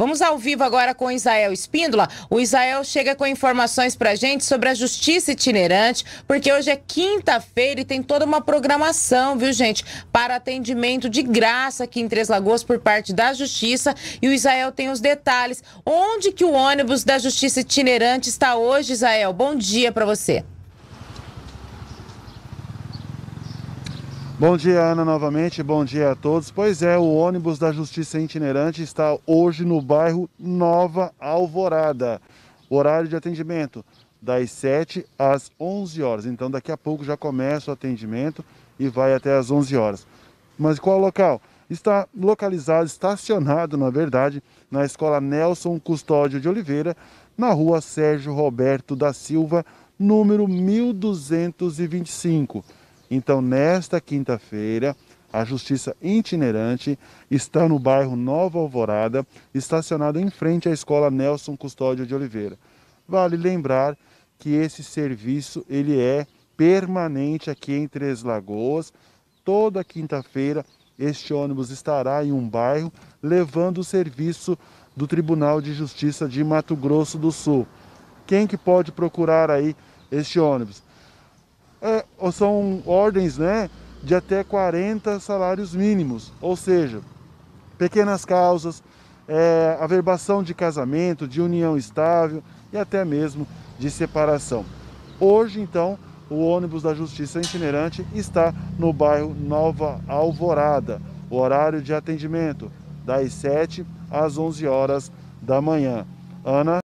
Vamos ao vivo agora com o Israel Espíndola. O Israel chega com informações para gente sobre a justiça itinerante, porque hoje é quinta-feira e tem toda uma programação, viu, gente, para atendimento de graça aqui em Três Lagoas por parte da justiça. E o Israel tem os detalhes. Onde que o ônibus da justiça itinerante está hoje, Israel? Bom dia para você. Bom dia, Ana, novamente. Bom dia a todos. Pois é, o ônibus da Justiça Itinerante está hoje no bairro Nova Alvorada. Horário de atendimento das 7 às 11 horas. Então, daqui a pouco já começa o atendimento e vai até às 11 horas. Mas qual local? Está localizado, estacionado, na verdade, na Escola Nelson Custódio de Oliveira, na rua Sérgio Roberto da Silva, número 1225. Então, nesta quinta-feira, a Justiça Itinerante está no bairro Nova Alvorada, estacionada em frente à Escola Nelson Custódio de Oliveira. Vale lembrar que esse serviço ele é permanente aqui em Três Lagoas. Toda quinta-feira este ônibus estará em um bairro levando o serviço do Tribunal de Justiça de Mato Grosso do Sul. Quem que pode procurar aí este ônibus? é, são ordens né, de até 40 salários mínimos, ou seja, pequenas causas, é, averbação de casamento, de união estável e até mesmo de separação. Hoje, então, o ônibus da Justiça Itinerante está no bairro Nova Alvorada. O horário de atendimento das 7 às 11 horas da manhã. Ana